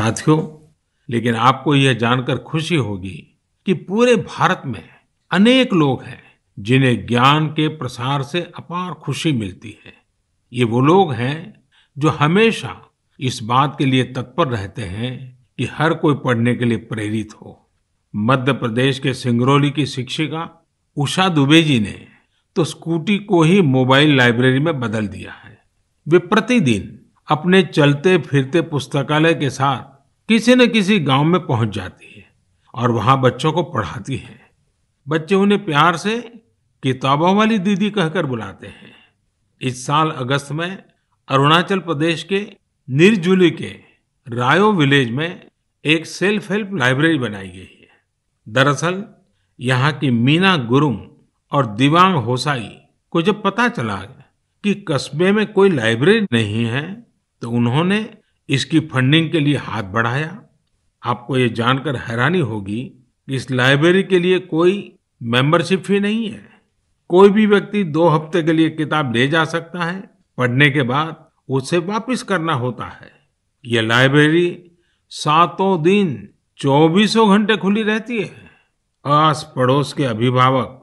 साथियों लेकिन आपको यह जानकर खुशी होगी कि पूरे भारत में अनेक लोग हैं जिन्हें ज्ञान के प्रसार से अपार खुशी मिलती है ये वो लोग हैं जो हमेशा इस बात के लिए तत्पर रहते हैं कि हर कोई पढ़ने के लिए प्रेरित हो मध्य प्रदेश के सिंगरौली की शिक्षिका उषा दुबे जी ने तो स्कूटी को ही मोबाइल लाइब्रेरी में बदल दिया है वे प्रतिदिन अपने चलते फिरते पुस्तकालय के साथ किसी न किसी गांव में पहुंच जाती है और वहां बच्चों को पढ़ाती है बच्चे उन्हें प्यार से किताबों वाली दीदी कहकर बुलाते हैं इस साल अगस्त में अरुणाचल प्रदेश के निरजुली के रायो विलेज में एक सेल्फ हेल्प लाइब्रेरी बनाई गई है दरअसल यहाँ की मीना गुरुंग और दिवांग होसाई को जब पता चला कि कस्बे में कोई लाइब्रेरी नहीं है तो उन्होंने इसकी फंडिंग के लिए हाथ बढ़ाया आपको ये जानकर हैरानी होगी कि इस लाइब्रेरी के लिए कोई मेंबरशिप फी नहीं है कोई भी व्यक्ति दो हफ्ते के लिए किताब ले जा सकता है पढ़ने के बाद उसे वापस करना होता है ये लाइब्रेरी सातों दिन चौबीसों घंटे खुली रहती है आस पड़ोस के अभिभावक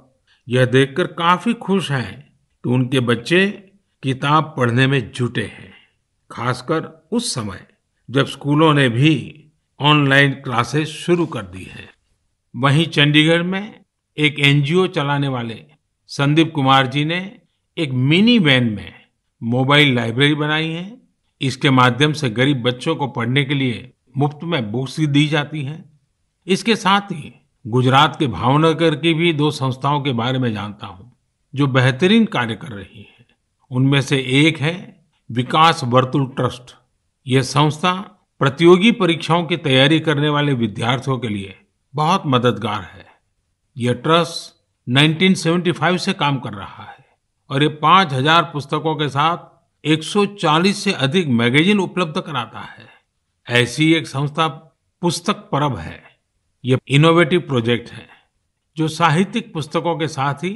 यह देखकर काफी खुश हैं कि उनके बच्चे किताब पढ़ने में जुटे हैं खासकर उस समय जब स्कूलों ने भी ऑनलाइन क्लासेस शुरू कर दी हैं वहीं चंडीगढ़ में एक एनजीओ चलाने वाले संदीप कुमार जी ने एक मिनी वैन में मोबाइल लाइब्रेरी बनाई है इसके माध्यम से गरीब बच्चों को पढ़ने के लिए मुफ्त में बुक्स दी जाती हैं इसके साथ ही गुजरात के भावनगर की भी दो संस्थाओं के बारे में जानता हूं जो बेहतरीन कार्य कर रही है उनमें से एक है विकास वर्तुल ट्रस्ट यह संस्था प्रतियोगी परीक्षाओं की तैयारी करने वाले विद्यार्थियों के लिए बहुत मददगार है यह ट्रस्ट 1975 से काम कर रहा है और ये 5000 पुस्तकों के साथ 140 से अधिक मैगजीन उपलब्ध कराता है ऐसी एक संस्था पुस्तक परब है यह इनोवेटिव प्रोजेक्ट है जो साहित्यिक पुस्तकों के साथ ही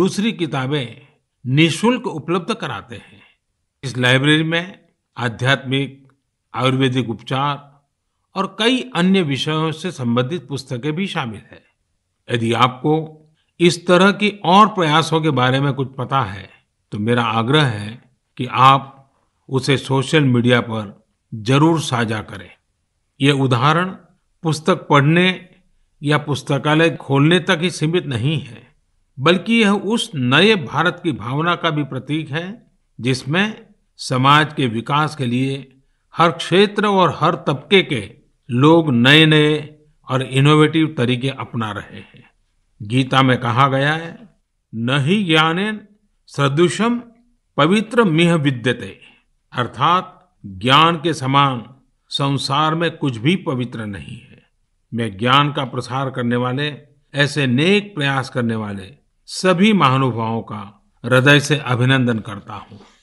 दूसरी किताबें निशुल्क उपलब्ध कराते हैं इस लाइब्रेरी में आध्यात्मिक आयुर्वेदिक उपचार और कई अन्य विषयों से संबंधित पुस्तकें भी शामिल है यदि आपको इस तरह की और प्रयासों के बारे में कुछ पता है तो मेरा आग्रह है कि आप उसे सोशल मीडिया पर जरूर साझा करें ये उदाहरण पुस्तक पढ़ने या पुस्तकालय खोलने तक ही सीमित नहीं है बल्कि यह उस नए भारत की भावना का भी प्रतीक है जिसमें समाज के विकास के लिए हर क्षेत्र और हर तबके के लोग नए नए और इनोवेटिव तरीके अपना रहे हैं गीता में कहा गया है न ही ज्ञाने सदृशम पवित्र मिह विद्यते अर्थात ज्ञान के समान संसार में कुछ भी पवित्र नहीं है मैं ज्ञान का प्रसार करने वाले ऐसे नेक प्रयास करने वाले सभी महानुभावों का हृदय से अभिनंदन करता हूँ